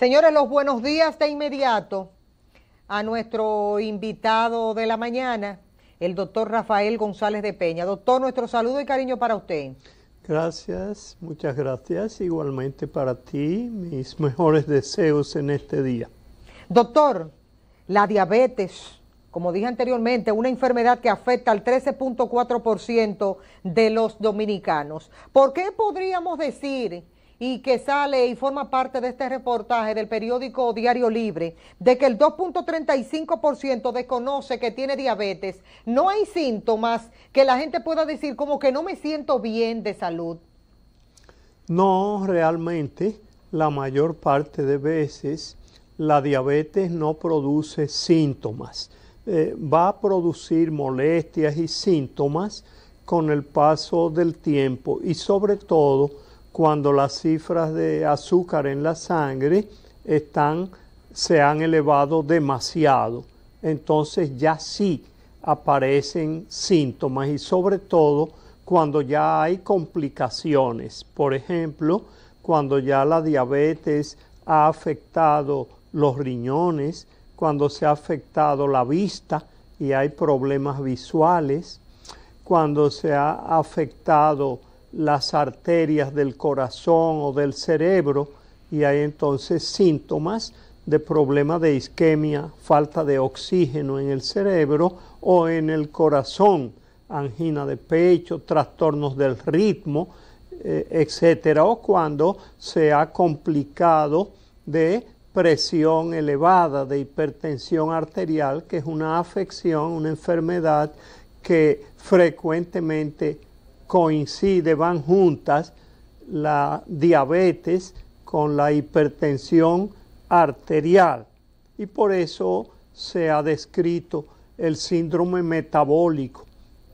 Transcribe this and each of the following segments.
Señores, los buenos días de inmediato a nuestro invitado de la mañana, el doctor Rafael González de Peña. Doctor, nuestro saludo y cariño para usted. Gracias, muchas gracias. Igualmente para ti, mis mejores deseos en este día. Doctor, la diabetes, como dije anteriormente, una enfermedad que afecta al 13.4% de los dominicanos. ¿Por qué podríamos decir y que sale y forma parte de este reportaje del periódico Diario Libre, de que el 2.35% desconoce que tiene diabetes, no hay síntomas que la gente pueda decir como que no me siento bien de salud. No, realmente, la mayor parte de veces la diabetes no produce síntomas. Eh, va a producir molestias y síntomas con el paso del tiempo y sobre todo cuando las cifras de azúcar en la sangre están, se han elevado demasiado. Entonces ya sí aparecen síntomas y sobre todo cuando ya hay complicaciones. Por ejemplo, cuando ya la diabetes ha afectado los riñones, cuando se ha afectado la vista y hay problemas visuales, cuando se ha afectado las arterias del corazón o del cerebro y hay entonces síntomas de problema de isquemia, falta de oxígeno en el cerebro o en el corazón, angina de pecho, trastornos del ritmo, eh, etcétera, o cuando se ha complicado de presión elevada, de hipertensión arterial, que es una afección, una enfermedad que frecuentemente coincide, van juntas la diabetes con la hipertensión arterial y por eso se ha descrito el síndrome metabólico,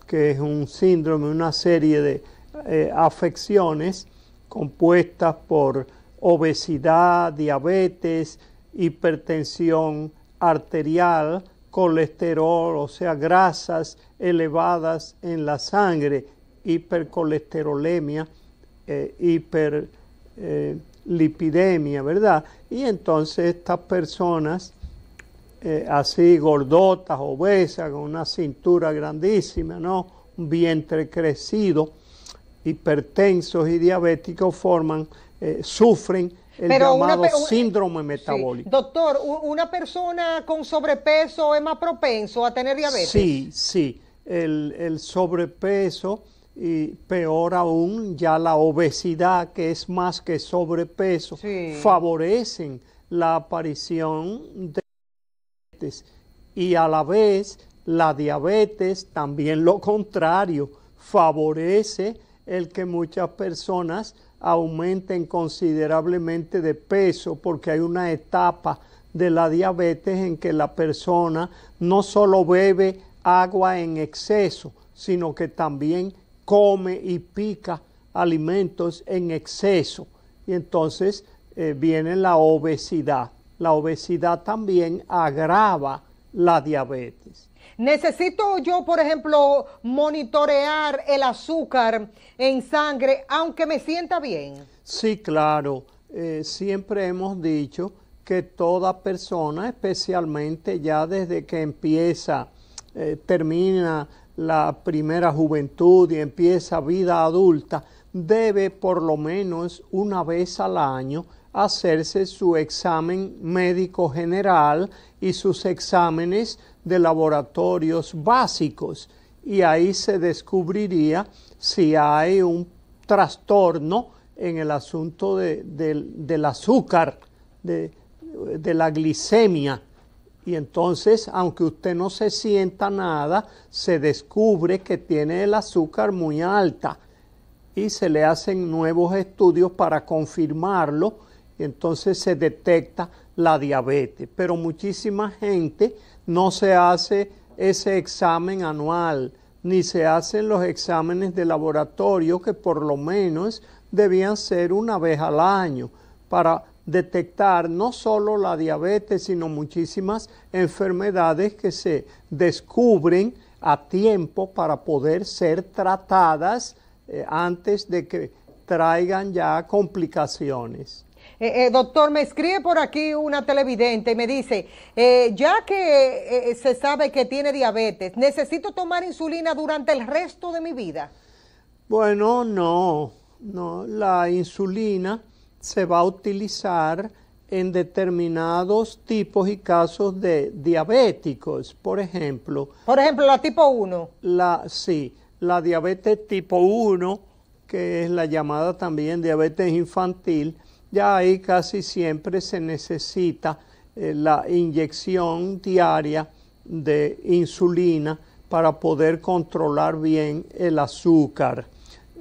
que es un síndrome, una serie de eh, afecciones compuestas por obesidad, diabetes, hipertensión arterial, colesterol, o sea, grasas elevadas en la sangre hipercolesterolemia, eh, hiperlipidemia, eh, ¿verdad? Y entonces estas personas eh, así gordotas, obesas, con una cintura grandísima, ¿no? Un vientre crecido, hipertensos y diabéticos forman, sufren el llamado síndrome metabólico. Doctor, ¿una persona con sobrepeso es más propenso a tener diabetes? Sí, sí. el sobrepeso y peor aún ya la obesidad, que es más que sobrepeso, favorecen la aparición de diabetes y a la vez la diabetes también lo contrario, favorece el que muchas personas aumenten considerablemente de peso porque hay una etapa de la diabetes en que la persona no solo bebe agua en exceso, sino que también come y pica alimentos en exceso y entonces eh, viene la obesidad. La obesidad también agrava la diabetes. Necesito yo, por ejemplo, monitorear el azúcar en sangre, aunque me sienta bien. Sí, claro. Eh, siempre hemos dicho que toda persona, especialmente ya desde que empieza, eh, termina la primera juventud y empieza vida adulta, debe por lo menos una vez al año hacerse su examen médico general y sus exámenes de laboratorios básicos. Y ahí se descubriría si hay un trastorno en el asunto del azúcar, de, de la glicemia y entonces, aunque usted no se sienta nada, se descubre que tiene el azúcar muy alta y se le hacen nuevos estudios para confirmarlo y entonces se detecta la diabetes. Pero muchísima gente no se hace ese examen anual ni se hacen los exámenes de laboratorio que por lo menos debían ser una vez al año para detectar no solo la diabetes, sino muchísimas enfermedades que se descubren a tiempo para poder ser tratadas eh, antes de que traigan ya complicaciones. Eh, eh, doctor, me escribe por aquí una televidente y me dice, ya que se sabe que tiene diabetes, ¿necesito tomar insulina durante el resto de mi vida? Bueno, no, no, la insulina se va a utilizar en determinados tipos y casos de diabéticos, por ejemplo. Por ejemplo, la tipo 1. La, sí, la diabetes tipo 1, que es la llamada también diabetes infantil, ya ahí casi siempre se necesita eh, la inyección diaria de insulina para poder controlar bien el azúcar.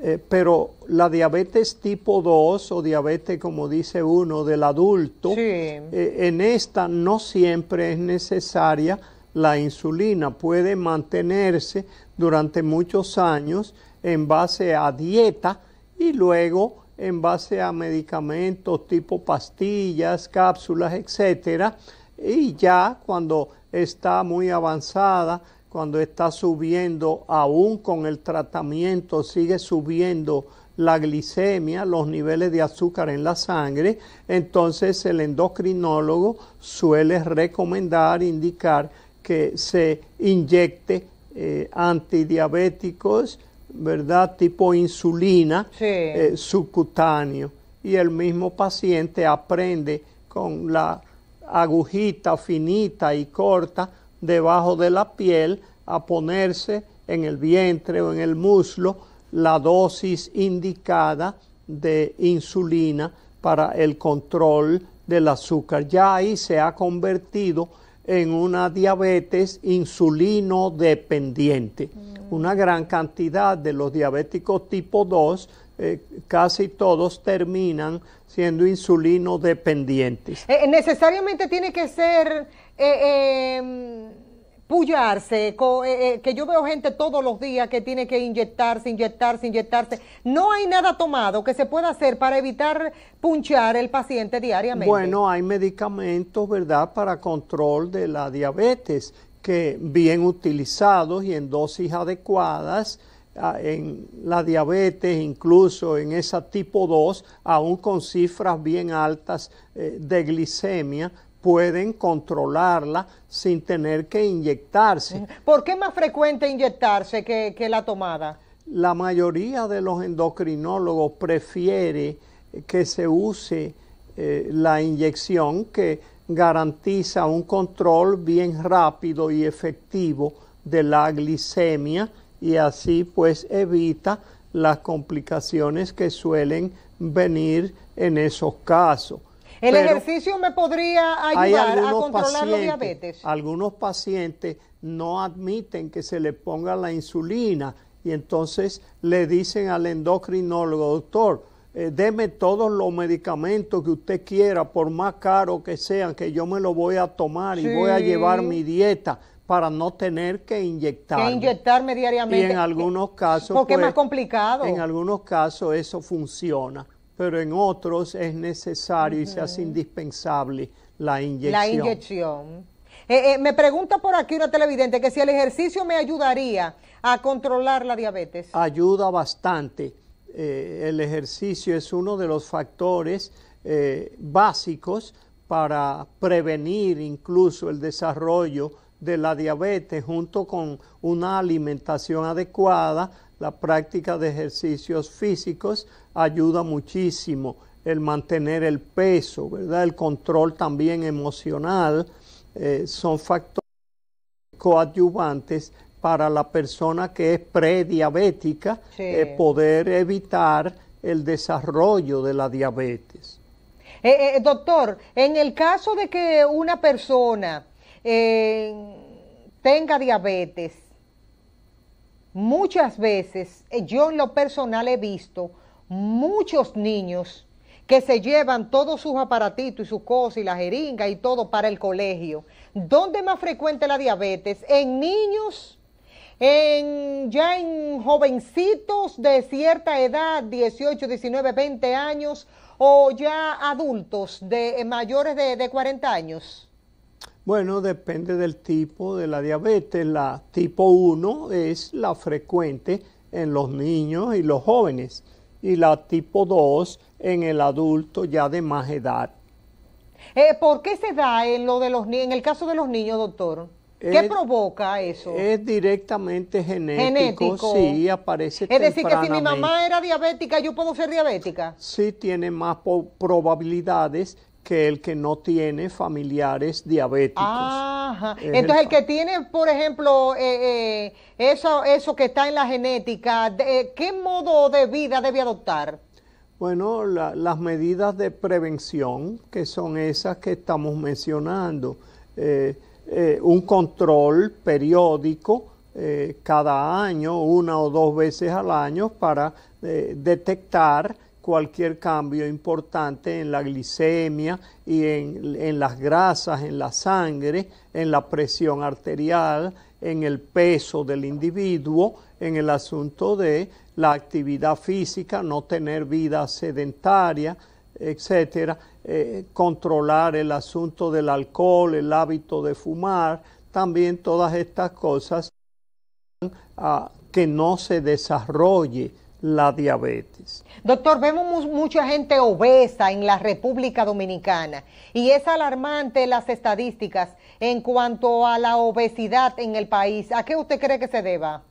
Eh, pero la diabetes tipo 2 o diabetes, como dice uno, del adulto, eh, en esta no siempre es necesaria la insulina. Puede mantenerse durante muchos años en base a dieta y luego en base a medicamentos tipo pastillas, cápsulas, etcétera. Y ya cuando está muy avanzada cuando está subiendo, aún con el tratamiento, sigue subiendo la glicemia, los niveles de azúcar en la sangre, entonces el endocrinólogo suele recomendar, indicar que se inyecte eh, antidiabéticos, ¿verdad? Tipo insulina eh, subcutáneo. Y el mismo paciente aprende con la agujita finita y corta debajo de la piel a ponerse en el vientre o en el muslo la dosis indicada de insulina para el control del azúcar. Ya ahí se ha convertido en una diabetes insulino dependiente. Mm. Una gran cantidad de los diabéticos tipo 2 eh, casi todos terminan siendo insulino dependientes. Eh, ¿Necesariamente tiene que ser eh, em, eh, eh, pullarse, que yo veo gente todos los días que tiene que inyectarse, inyectarse, inyectarse. No hay nada tomado que se pueda hacer para evitar punchar el paciente diariamente. Bueno, hay medicamentos, ¿verdad?, para control de la diabetes, que bien utilizados y en dosis adecuadas, ah, en la diabetes, incluso en esa tipo 2, aún con cifras bien altas eh, de glicemia, pueden controlarla sin tener que inyectarse. ¿Por qué es más frecuente inyectarse que, la tomada? La mayoría de los endocrinólogos prefiere que se use eh, la inyección que garantiza un control bien rápido y efectivo de la glicemia y así pues evita las complicaciones que suelen venir en esos casos. El ejercicio me podría ayudar a controlar la diabetes. Algunos pacientes no admiten que se le ponga la insulina y entonces le dicen al endocrinólogo, doctor, eh, deme todos los medicamentos que usted quiera, por más caro que sean, que yo me lo voy a tomar y voy a llevar mi dieta para no tener que inyectar. inyectarme diariamente. Y en algunos casos. Porque es más pues, complicado. En algunos casos eso funciona pero en otros es necesario y se hace indispensable la inyección. La inyección. Eh, eh, me pregunta por aquí una televidente que si el ejercicio me ayudaría a controlar la diabetes. Ayuda bastante. Eh, el ejercicio es uno de los factores básicos para prevenir incluso el desarrollo de la diabetes junto con una alimentación adecuada, la práctica de ejercicios físicos ayuda muchísimo el mantener el peso, ¿verdad? El control también emocional eh, son factores coadyuvantes para la persona que es prediabética eh, poder evitar el desarrollo de la diabetes. Eh, doctor, en el caso de que una persona tenga diabetes, muchas veces, eh, yo en lo personal he visto muchos niños que se llevan todos sus aparatitos y sus cosas y la jeringa y todo para el colegio. ¿Dónde más frecuente la diabetes? En niños, en, ya en jovencitos de cierta edad, 18, 19, 20 años, o ya adultos de eh, mayores de, de 40 años. Bueno, depende del tipo de la diabetes. La tipo 1 es la frecuente en los niños y los jóvenes y la tipo 2 en el adulto ya de más edad. Eh, ¿Por qué se da en, lo de los, en el caso de los niños, doctor? ¿Qué provoca eso? Es directamente genético, genético. sí, aparece Es decir, que si mi mamá era diabética, ¿yo puedo ser diabética? Sí, tiene más probabilidades que el que no tiene familiares diabéticos. Ajá. Entonces, el, que tiene, por ejemplo, eh, eh, eso, eso que está en la genética, eh, ¿qué modo de vida debe adoptar? Bueno, las medidas de prevención, que son esas que estamos mencionando, un control periódico cada año, una o dos veces al año, para detectar cualquier cambio importante en la glicemia y en, las grasas, en la sangre, en la presión arterial, en el peso del individuo, en el asunto de la actividad física, no tener vida sedentaria, etcétera, eh, controlar el asunto del alcohol, el hábito de fumar, también todas estas cosas que no se desarrolle la diabetes. Doctor, vemos mucha gente obesa en la República Dominicana y es alarmante las estadísticas en cuanto a la obesidad en el país. ¿A qué usted cree que se deba?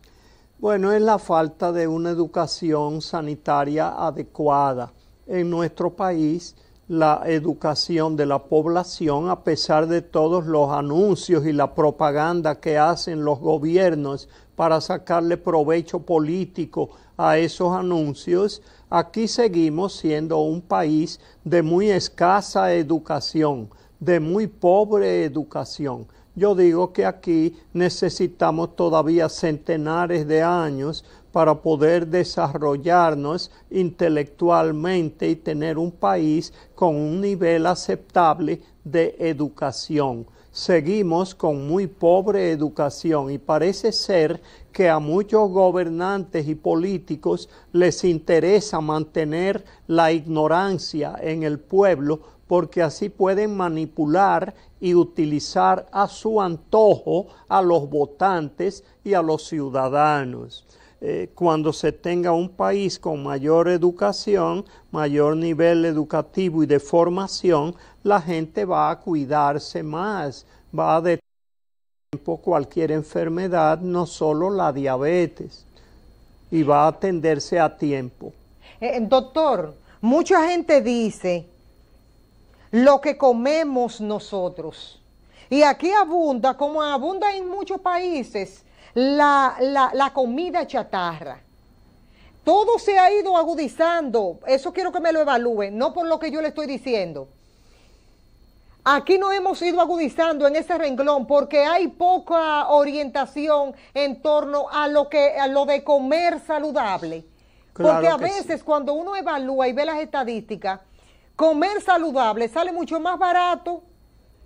Bueno, es la falta de una educación sanitaria adecuada. En nuestro país, la educación de la población, a pesar de todos los anuncios y la propaganda que hacen los gobiernos para sacarle provecho político a esos anuncios, aquí seguimos siendo un país de muy escasa educación, de muy pobre educación. Yo digo que aquí necesitamos todavía centenares de años para poder desarrollarnos intelectualmente y tener un país con un nivel aceptable de educación seguimos con muy pobre educación y parece ser que a muchos gobernantes y políticos les interesa mantener la ignorancia en el pueblo porque así pueden manipular y utilizar a su antojo a los votantes y a los ciudadanos. Eh, cuando se tenga un país con mayor educación, mayor nivel educativo y de formación, la gente va a cuidarse más, va a detener cualquier enfermedad, no solo la diabetes, y va a atenderse a tiempo. Eh, eh, doctor, mucha gente dice lo que comemos nosotros. Y aquí abunda, como abunda en muchos países, la, la, la comida chatarra. Todo se ha ido agudizando. Eso quiero que me lo evalúen, no por lo que yo le estoy diciendo. Aquí no hemos ido agudizando en ese renglón porque hay poca orientación en torno a lo que a lo de comer saludable. porque a veces cuando uno evalúa y ve las estadísticas, comer saludable sale mucho más barato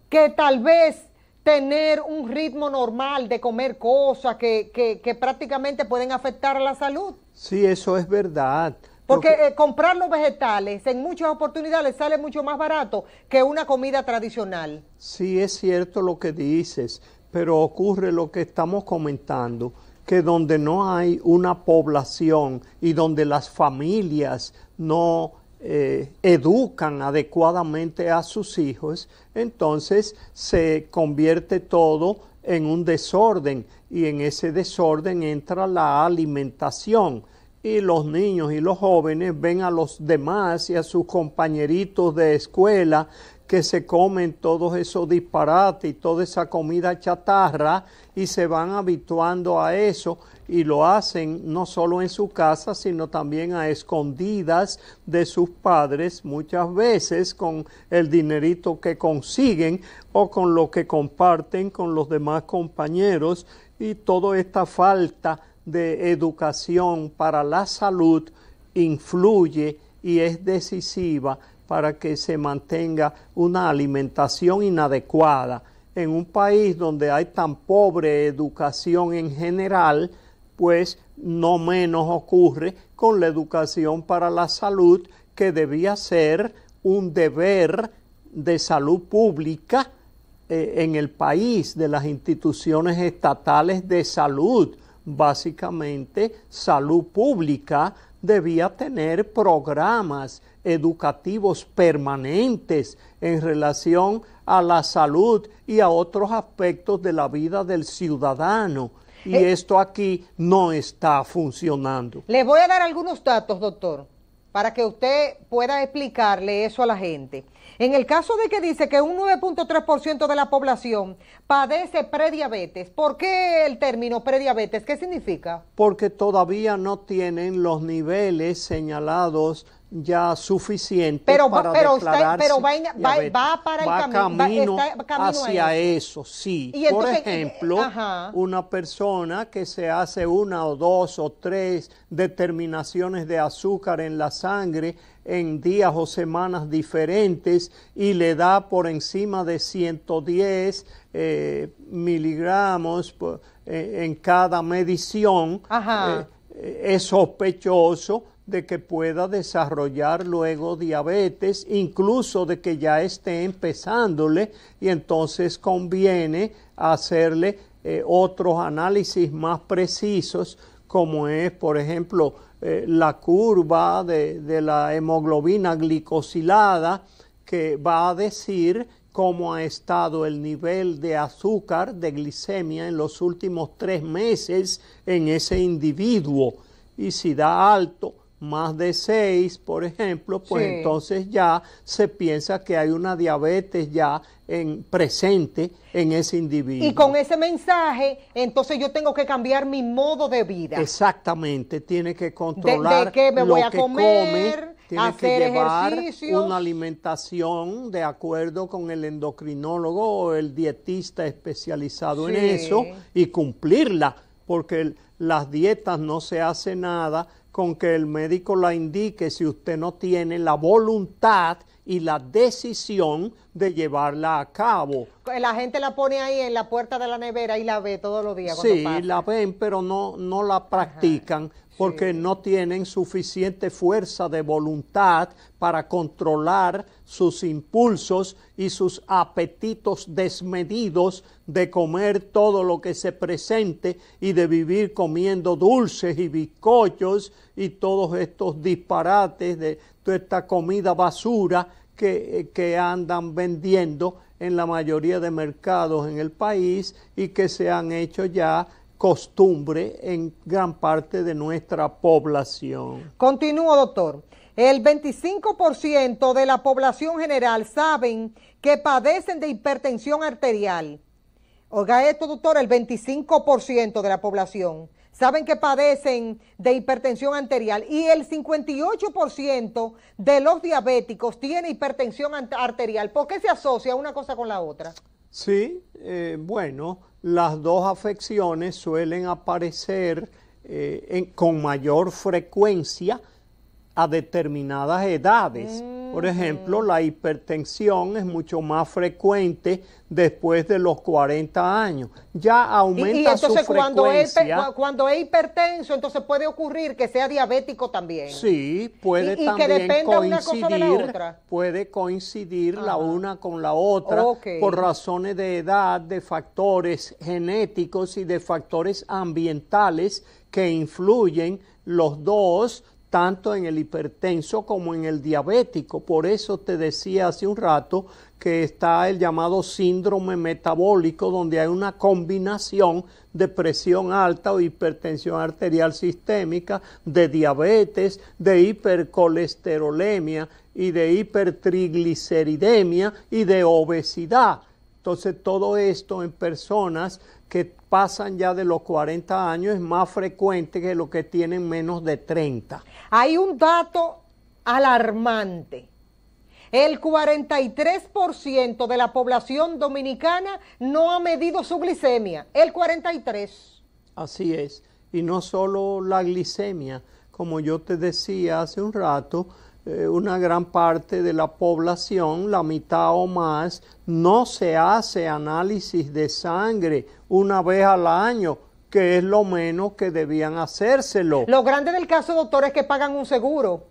que tal vez tener un ritmo normal de comer cosas que, prácticamente pueden afectar a la salud. Sí, eso es verdad. Porque eh, comprar los vegetales en muchas oportunidades sale mucho más barato que una comida tradicional. Sí, es cierto lo que dices, pero ocurre lo que estamos comentando, que donde no hay una población y donde las familias no eh, educan adecuadamente a sus hijos, entonces se convierte todo en un desorden y en ese desorden entra la alimentación y los niños y los jóvenes ven a los demás y a sus compañeritos de escuela que se comen todos esos disparates y toda esa comida chatarra y se van habituando a eso y lo hacen no solo en su casa, sino también a escondidas de sus padres, muchas veces con el dinerito que consiguen o con lo que comparten con los demás compañeros y toda esta falta de educación para la salud influye y es decisiva para que se mantenga una alimentación inadecuada. En un país donde hay tan pobre educación en general, pues no menos ocurre con la educación para la salud, que debía ser un deber de salud pública eh, en el país, de las instituciones estatales de salud. Básicamente, salud pública debía tener programas educativos permanentes en relación a la salud y a otros aspectos de la vida del ciudadano. Y eh, esto aquí no está funcionando. Le voy a dar algunos datos, doctor, para que usted pueda explicarle eso a la gente. En el caso de que dice que un 9.3% de la población padece prediabetes, ¿por qué el término prediabetes? ¿Qué significa? Porque todavía no tienen los niveles señalados ya suficientes pero, para pero pero va, para el camino, hacia eso, sí. Por ejemplo, eh, una persona que se hace una o dos o tres determinaciones de azúcar en la sangre en días o semanas diferentes y le da por encima de 110 eh, miligramos pues, eh, en cada medición, eh, es sospechoso de que pueda desarrollar luego diabetes, incluso de que ya esté empezándole y entonces conviene hacerle otros análisis más precisos como es, por ejemplo, eh, la curva de, de, la hemoglobina glicosilada que va a decir cómo ha estado el nivel de azúcar, de glicemia en los últimos tres meses en ese individuo. Y si da alto, más de seis, por ejemplo, pues entonces ya se piensa que hay una diabetes ya en, presente en ese individuo. Y con ese mensaje, entonces yo tengo que cambiar mi modo de vida. Exactamente, tiene que controlar de, qué me voy a comer. Come, tiene que llevar una alimentación de acuerdo con el endocrinólogo o el dietista especializado en eso y cumplirla, porque las dietas no se hace nada con que el médico la indique si usted no tiene la voluntad y la decisión de llevarla a cabo. La gente la pone ahí en la puerta de la nevera y la ve todos los días. Sí, cuando pasa. la ven, pero no, no la practican porque no tienen suficiente fuerza de voluntad para controlar sus impulsos y sus apetitos desmedidos de comer todo lo que se presente y de vivir comiendo dulces y bizcochos y todos estos disparates de toda esta comida basura que, que andan vendiendo en la mayoría de mercados en el país y que se han hecho ya costumbre en gran parte de nuestra población. Continúo, doctor. El 25% de la población general saben que padecen de hipertensión arterial. Oiga esto, doctor, el 25% de la población saben que padecen de hipertensión arterial y el 58% de los diabéticos tiene hipertensión arterial. ¿Por qué se asocia una cosa con la otra? Sí, eh, bueno, las dos afecciones suelen aparecer eh, con mayor frecuencia a determinadas edades. Mm. Por ejemplo, la hipertensión es mucho más frecuente después de los 40 años. Ya aumenta y, y entonces, cuando Es, este, cuando es hipertenso, entonces puede ocurrir que sea diabético también. Sí, puede también que coincidir, la otra. Puede coincidir la una con la otra por razones de edad, de factores genéticos y de factores ambientales que influyen los dos tanto en el hipertenso como en el diabético. Por eso te decía hace un rato que está el llamado síndrome metabólico, donde hay una combinación de presión alta o hipertensión arterial sistémica, de diabetes, de hipercolesterolemia y de hipertrigliceridemia y de obesidad. Entonces todo esto en personas que pasan ya de los 40 años es más frecuente que los que tienen menos de 30. Hay un dato alarmante. El 43% de la población dominicana no ha medido su glicemia. El 43%. Así es. Y no solo la glicemia, como yo te decía hace un rato, eh, una gran parte de la población, la mitad o más, no se hace análisis de sangre una vez al año que es lo menos que debían hacérselo. Lo grande del caso, doctor, es que pagan un seguro.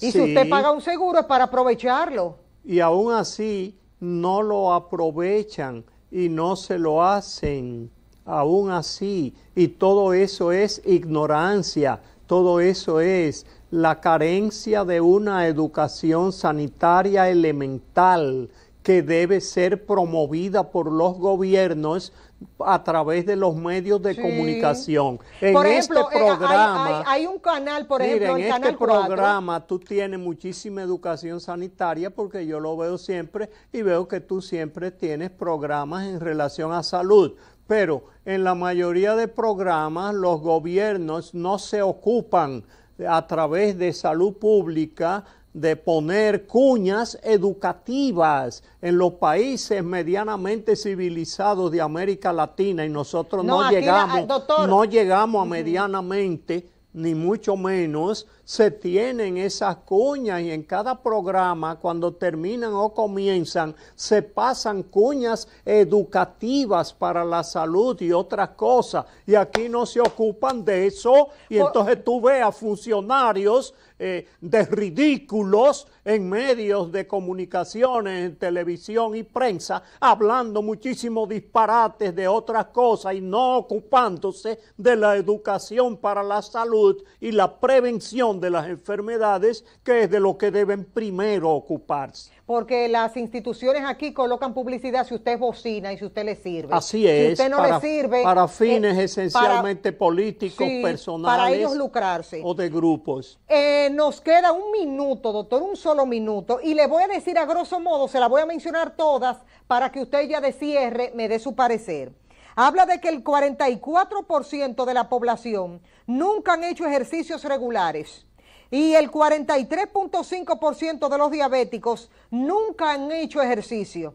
Y si usted paga un seguro es para aprovecharlo. Y aún así no lo aprovechan y no se lo hacen. Aún así. Y todo eso es ignorancia. Todo eso es la carencia de una educación sanitaria elemental que debe ser promovida por los gobiernos a través de los medios de comunicación. por este ejemplo, eh, programa, hay, un canal, por ejemplo, en el este programa tú tienes muchísima educación sanitaria porque yo lo veo siempre y veo que tú siempre tienes programas en relación a salud. Pero en la mayoría de programas los gobiernos no se ocupan a través de salud pública de poner cuñas educativas en los países medianamente civilizados de América Latina y nosotros no, llegamos ah, no llegamos a medianamente ni mucho menos, se tienen esas cuñas y en cada programa, cuando terminan o comienzan, se pasan cuñas educativas para la salud y otras cosas. Y aquí no se ocupan de eso. Y entonces tú ves a funcionarios eh, de ridículos en medios de comunicaciones, en televisión y prensa, hablando muchísimos disparates de otras cosas y no ocupándose de la educación para la salud y la prevención de las enfermedades, que es de lo que deben primero ocuparse porque las instituciones aquí colocan publicidad si usted bocina y si usted le sirve. Así es. Si usted no le sirve. Para eh, fines esencialmente políticos, personales. Para ellos lucrarse. O de grupos. Eh, nos queda un minuto, doctor, un solo minutos y le voy a decir a grosso modo, se la voy a mencionar todas para que usted ya de cierre me dé su parecer. Habla de que el 44% de la población nunca han hecho ejercicios regulares y el 43.5% de los diabéticos nunca han hecho ejercicio.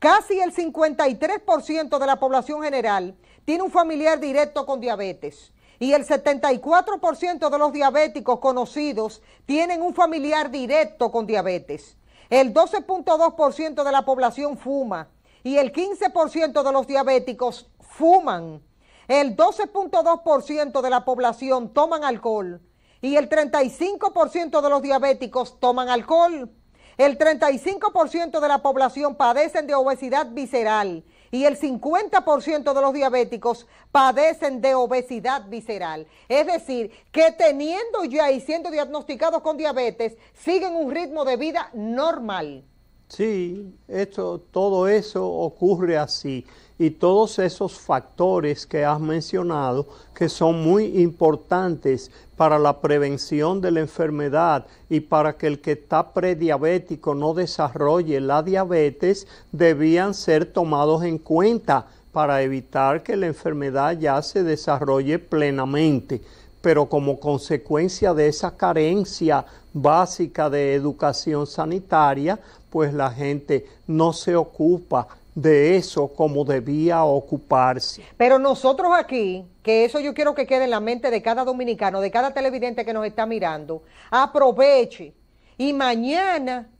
Casi el 53% de la población general tiene un familiar directo con diabetes y el 74% de los diabéticos conocidos tienen un familiar directo con diabetes. El 12.2% de la población fuma y el 15% de los diabéticos fuman. El 12.2% de la población toman alcohol y el 35% de los diabéticos toman alcohol. El 35% de la población padecen de obesidad visceral y el 50% de los diabéticos padecen de obesidad visceral. Es decir, que teniendo ya y siendo diagnosticados con diabetes, siguen un ritmo de vida normal. Sí, esto, todo eso ocurre así y todos esos factores que has mencionado que son muy importantes para la prevención de la enfermedad y para que el que está prediabético no desarrolle la diabetes, debían ser tomados en cuenta para evitar que la enfermedad ya se desarrolle plenamente. Pero como consecuencia de esa carencia básica de educación sanitaria, pues la gente no se ocupa de eso como debía ocuparse. Pero nosotros aquí, que eso yo quiero que quede en la mente de cada dominicano, de cada televidente que nos está mirando, aproveche y mañana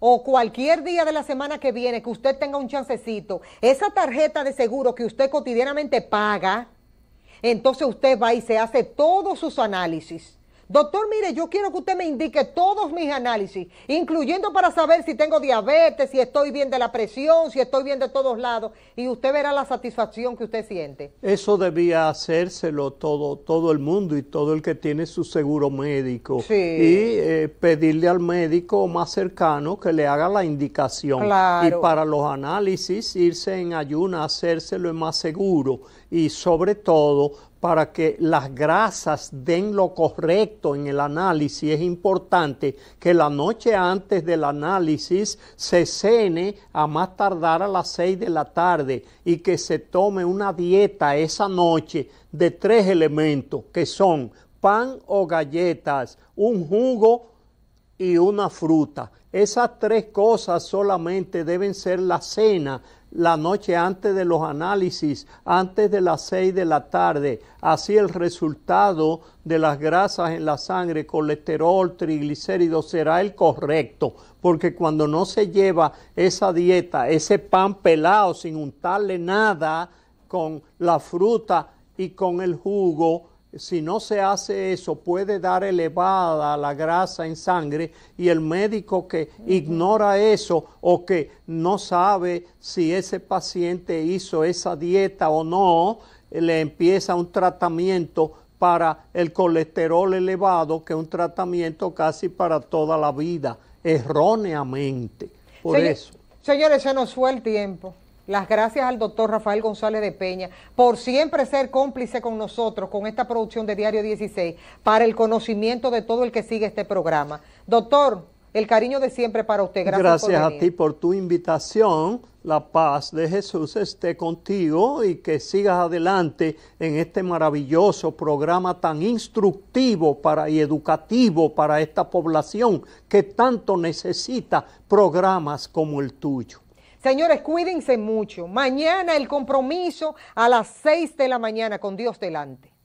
o cualquier día de la semana que viene que usted tenga un chancecito, esa tarjeta de seguro que usted cotidianamente paga, entonces usted va y se hace todos sus análisis Doctor, mire, yo quiero que usted me indique todos mis análisis, incluyendo para saber si tengo diabetes, si estoy bien de la presión, si estoy bien de todos lados, y usted verá la satisfacción que usted siente. Eso debía hacérselo todo, todo el mundo y todo el que tiene su seguro médico. Sí. Y eh, pedirle al médico más cercano que le haga la indicación. Claro. Y para los análisis, irse en ayuna, hacérselo es más seguro. Y sobre todo, para que las grasas den lo correcto en el análisis, es importante que la noche antes del análisis se cene a más tardar a las seis de la tarde y que se tome una dieta esa noche de tres elementos que son pan o galletas, un jugo y una fruta. Esas tres cosas solamente deben ser la cena la noche antes de los análisis, antes de las seis de la tarde. Así el resultado de las grasas en la sangre, colesterol, triglicéridos, será el correcto, porque cuando no se lleva esa dieta, ese pan pelado sin untarle nada con la fruta y con el jugo, si no se hace eso, puede dar elevada la grasa en sangre y el médico que ignora eso o que no sabe si ese paciente hizo esa dieta o no, le empieza un tratamiento para el colesterol elevado, que es un tratamiento casi para toda la vida, erróneamente. Por eso. Señores, se nos fue el tiempo. Las gracias al doctor Rafael González de Peña por siempre ser cómplice con nosotros, con esta producción de Diario 16, para el conocimiento de todo el que sigue este programa. Doctor, el cariño de siempre para usted. Gracias, Gracias a ti por tu invitación. La paz de Jesús esté contigo y que sigas adelante en este maravilloso programa tan instructivo para y educativo para esta población que tanto necesita programas como el tuyo. Señores, cuídense mucho. Mañana el compromiso a las 6 de la mañana con Dios delante.